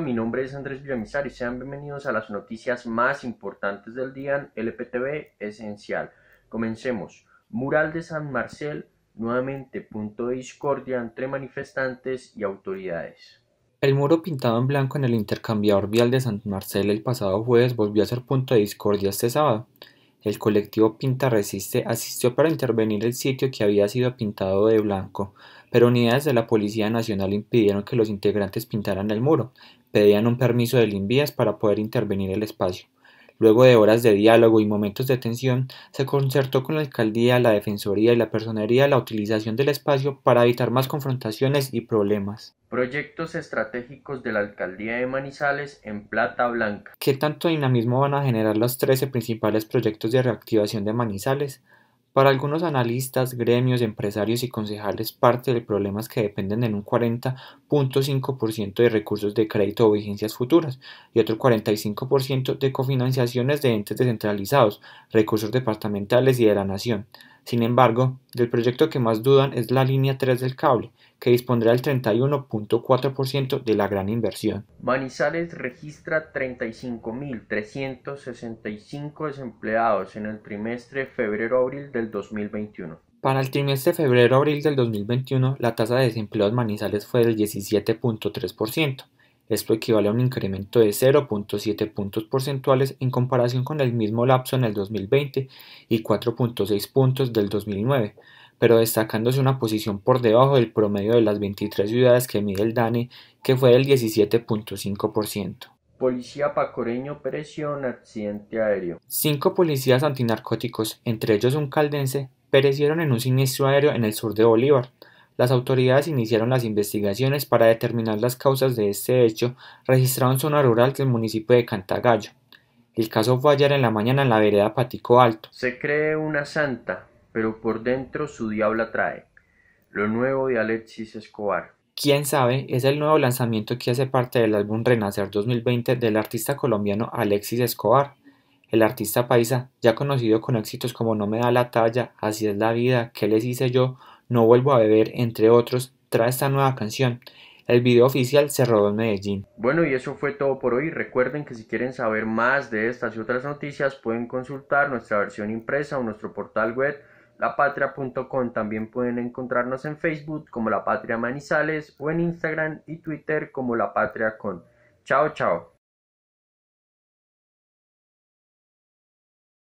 mi nombre es Andrés Villamizar y sean bienvenidos a las noticias más importantes del día en LPTV Esencial. Comencemos. Mural de San Marcel, nuevamente punto de discordia entre manifestantes y autoridades. El muro pintado en blanco en el intercambiador vial de San Marcel el pasado jueves volvió a ser punto de discordia este sábado. El colectivo Pinta Resiste asistió para intervenir el sitio que había sido pintado de blanco, pero unidades de la Policía Nacional impidieron que los integrantes pintaran el muro, pedían un permiso del limpias para poder intervenir el espacio. Luego de horas de diálogo y momentos de tensión, se concertó con la alcaldía, la defensoría y la personería la utilización del espacio para evitar más confrontaciones y problemas. Proyectos estratégicos de la alcaldía de Manizales en Plata Blanca. ¿Qué tanto dinamismo van a generar los 13 principales proyectos de reactivación de Manizales? Para algunos analistas, gremios, empresarios y concejales, parte del problema es que dependen en un 40.5% de recursos de crédito o vigencias futuras y otro 45% de cofinanciaciones de entes descentralizados, recursos departamentales y de la nación. Sin embargo, del proyecto que más dudan es la línea 3 del cable, que dispondrá del 31.4% de la gran inversión. Manizales registra 35.365 desempleados en el trimestre febrero-abril del 2021. Para el trimestre febrero-abril del 2021, la tasa de desempleo en Manizales fue del 17.3%, esto equivale a un incremento de 0.7 puntos porcentuales en comparación con el mismo lapso en el 2020 y 4.6 puntos del 2009, pero destacándose una posición por debajo del promedio de las 23 ciudades que mide el DANE, que fue del 17.5%. Policía pacoreño pereció accidente aéreo. Cinco policías antinarcóticos, entre ellos un caldense, perecieron en un siniestro aéreo en el sur de Bolívar las autoridades iniciaron las investigaciones para determinar las causas de este hecho registrado en zona rural del municipio de Cantagallo. El caso fue ayer en la mañana en la vereda Patico Alto. Se cree una santa, pero por dentro su diabla trae. Lo nuevo de Alexis Escobar. Quién sabe es el nuevo lanzamiento que hace parte del álbum Renacer 2020 del artista colombiano Alexis Escobar. El artista paisa, ya conocido con éxitos como No me da la talla, Así es la vida, ¿Qué les hice yo?, no Vuelvo a Beber, entre otros, tras esta nueva canción. El video oficial se rodó en Medellín. Bueno, y eso fue todo por hoy. Recuerden que si quieren saber más de estas y otras noticias, pueden consultar nuestra versión impresa o nuestro portal web lapatria.com. También pueden encontrarnos en Facebook como La Patria Manizales o en Instagram y Twitter como La Patria Con. Chao, chao.